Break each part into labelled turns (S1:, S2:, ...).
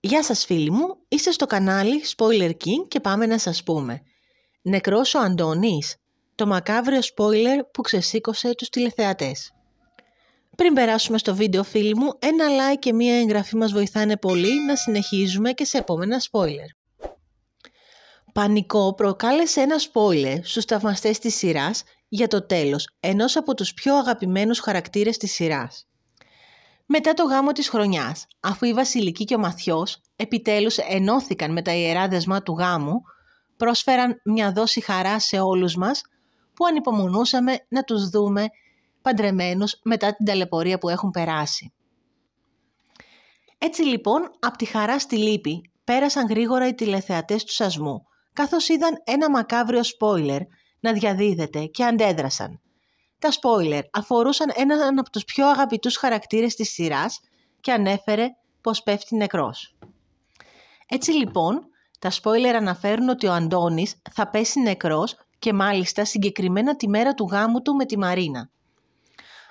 S1: Γεια σας φίλοι μου, είστε στο κανάλι Spoiler King και πάμε να σας πούμε. Νεκρός ο Αντώνης, το μακάβριο spoiler που ξεσήκωσε τους τηλεθεατές. Πριν περάσουμε στο βίντεο φίλοι μου, ένα like και μία εγγραφή μας βοηθάνε πολύ να συνεχίζουμε και σε επόμενα spoiler. Πανικό προκάλεσε ένα spoiler στους ταυμαστές της σειράς για το τέλος ενός από τους πιο αγαπημένους χαρακτήρες της σειράς μετά το γάμο της χρονιάς, αφού η Βασιλική και ο Μαθιός επιτέλους ενώθηκαν με τα ιερά δεσμά του γάμου, πρόσφεραν μια δόση χαράς σε όλους μας που ανυπομονούσαμε να τους δούμε παντρεμένους μετά την ταλαιπωρία που έχουν περάσει. Έτσι λοιπόν, από τη χαρά στη λύπη, πέρασαν γρήγορα οι τηλεθεατές του σασμού, καθώς είδαν ένα μακάβριο σπόιλερ να διαδίδεται και αντέδρασαν. Τα spoiler αφορούσαν έναν από τους πιο αγαπητούς χαρακτήρες της σειράς και ανέφερε πως πέφτει νεκρός. Έτσι λοιπόν, τα spoiler αναφέρουν ότι ο Αντώνης θα πέσει νεκρός και μάλιστα συγκεκριμένα τη μέρα του γάμου του με τη Μαρίνα.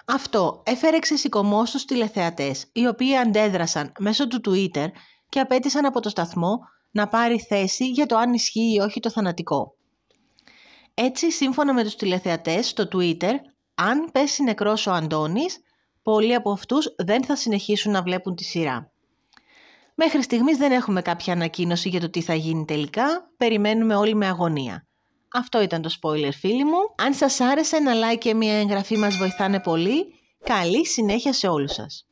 S1: Αυτό έφερε ξεσηκωμός στους τηλεθεατές, οι οποίοι αντέδρασαν μέσω του Twitter και απέτησαν από το σταθμό να πάρει θέση για το αν ισχύει ή όχι το θανατικό. Έτσι, σύμφωνα με τους τηλεθεατές στο Twitter, αν πέσει νεκρός ο Αντώνης, πολλοί από αυτούς δεν θα συνεχίσουν να βλέπουν τη σειρά. Μέχρι στιγμής δεν έχουμε κάποια ανακοίνωση για το τι θα γίνει τελικά, περιμένουμε όλοι με αγωνία. Αυτό ήταν το spoiler φίλοι μου. Αν σας άρεσε ένα like και μια εγγραφή μας βοηθάνε πολύ. Καλή συνέχεια σε όλους σας.